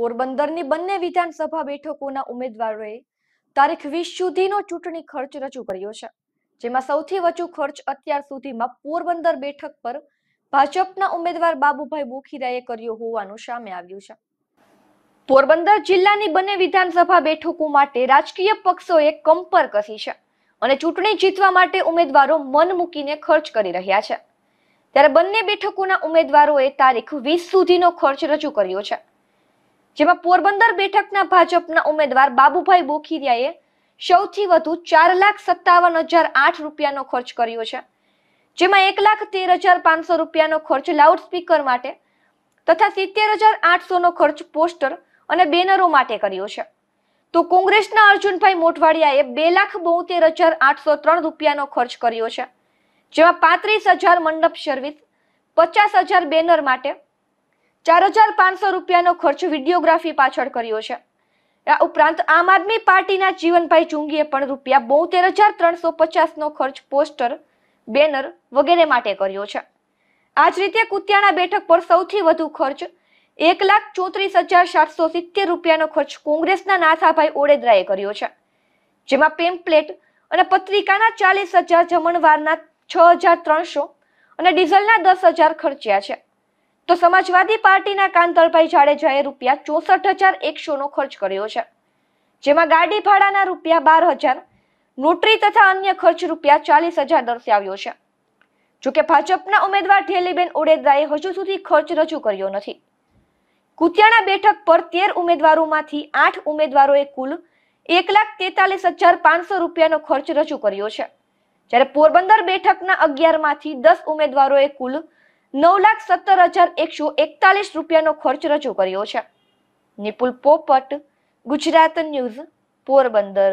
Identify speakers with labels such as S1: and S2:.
S1: પોરબંદરની બંને વિધાનસભા બેઠકોના ઉમેદવારોએ તારીખ વીસ સુધીનો ચૂંટણી ખર્ચ રજૂ કર્યો છે જેમાં સૌથી વધુ ખર્ચ અત્યાર સુધીમાં પોરબંદર બેઠક પર ભાજપના ઉમેદવાર બાબુભાઈ બોખીરાએ કર્યો હોવાનું સામે આવ્યું છે પોરબંદર જિલ્લાની બંને વિધાનસભા બેઠકો માટે રાજકીય પક્ષોએ કંપર કસી છે અને ચૂંટણી જીતવા માટે ઉમેદવારો મન મૂકીને ખર્ચ કરી રહ્યા છે ત્યારે બંને બેઠકોના ઉમેદવારોએ તારીખ વીસ સુધીનો ખર્ચ રજૂ કર્યો છે જેમાં પોરબંદર બેઠકના ભાજપના ઉમેદવાર બાબુભાઈ બોખીરિયાએ સૌથી વધુ ચાર લાખ સત્તાવન હજાર આઠ રૂપિયાનો ખર્ચ કર્યો છે જેમાં એક લાખ તેર હજાર પાંચસો રૂપિયાનો ખર્ચ લાઉડસ્પીકર માટે તથા સિત્તેર હજાર આઠસોનો ખર્ચ પોસ્ટર અને બેનરો માટે કર્યો છે તો કોંગ્રેસના અર્જુનભાઈ મોટવાડિયાએ બે લાખ બોતેર હજાર આઠસો ત્રણ રૂપિયાનો ખર્ચ કર્યો છે જેમાં પાંત્રીસ હજાર મંડપ સર્વિસ પચાસ હજાર બેનર માટે ચાર હજાર પાંચસો રૂપિયાનો ખર્ચ વિડીયોગ્રાફી પાછળ કર્યો છે આ ઉપરાંત આમ આદમી પાર્ટીના જીવનભાઈ ચુંગીએ પણ રૂપિયા બોતેર હજાર ત્રણસો પચાસનો ખર્ચ પોસ્ટર બેનર વગેરે માટે કર્યો છે આ જ રીતે કુતિયાણા બેઠક પર સૌથી વધુ ખર્ચ એક લાખ ચોત્રીસ હજાર સાતસો સિત્તેર રૂપિયાનો ખર્ચ કોંગ્રેસના નાથાભાઈ ઓડેદરાએ કર્યો છે જેમાં પેમ્પલેટ અને પત્રિકાના ચાલીસ હજાર જમણવારના છ હજાર ત્રણસો અને ડીઝલના દસ હજાર ખર્ચ્યા છે તો સમાજવાદી પાર્ટીના કાંતલભાઈ જાડેજાએ રૂપિયા ચોસઠ હજાર એકસોનો ખર્ચ કર્યો છે જેમાં ગાડી ભાડાના રૂપિયા બાર હજાર નોટરી તથા અન્ય ખર્ચ રૂપિયા ચાલીસ હજાર દર્શાવ્યો છે જોકે ભાજપના ઉમેદવાર ઠેલીબેન ઓડેદરાએ હજુ સુધી ખર્ચ રજૂ કર્યો નથી કુતિયાણા બેઠક પર તેર ઉમેદવારોમાંથી આઠ ઉમેદવારોએ કુલ એક લાખ તેતાલીસ હજાર પાંચસો રૂપિયાનો ખર્ચ રજૂ કર્યો છે જ્યારે પોરબંદર બેઠકના અગિયારમાંથી દસ ઉમેદવારોએ કુલ નવ લાખ સત્તર હજાર એકસો એકતાલીસ રૂપિયાનો ખર્ચ રજૂ કર્યો છે નિપુલ પોપટ ગુજરાત ન્યૂઝ પોરબંદર